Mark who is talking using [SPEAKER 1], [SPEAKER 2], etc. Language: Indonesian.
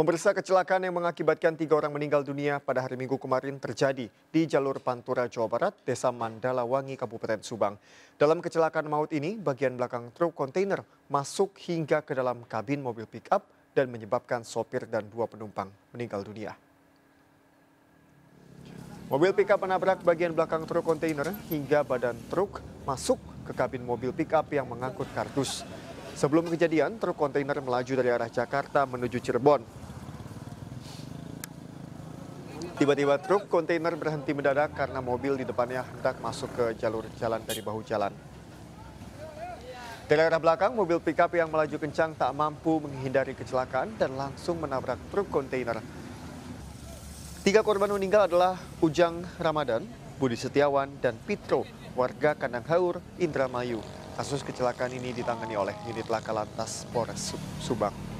[SPEAKER 1] Pemirsa kecelakaan yang mengakibatkan tiga orang meninggal dunia pada hari Minggu kemarin terjadi di jalur Pantura, Jawa Barat, Desa Mandalawangi, Kabupaten Subang. Dalam kecelakaan maut ini, bagian belakang truk kontainer masuk hingga ke dalam kabin mobil pick-up dan menyebabkan sopir dan dua penumpang meninggal dunia. Mobil pick-up menabrak bagian belakang truk kontainer hingga badan truk masuk ke kabin mobil pick-up yang mengangkut kardus. Sebelum kejadian, truk kontainer melaju dari arah Jakarta menuju Cirebon. Tiba-tiba truk kontainer berhenti mendadak karena mobil di depannya hendak masuk ke jalur jalan dari bahu jalan. Dari arah belakang, mobil pickup yang melaju kencang tak mampu menghindari kecelakaan dan langsung menabrak truk kontainer. Tiga korban meninggal adalah Ujang Ramadan, Budi Setiawan, dan Pitro, warga Kandang Haur, Indramayu. Kasus kecelakaan ini ditangani oleh unit laka lantas Polres Subang.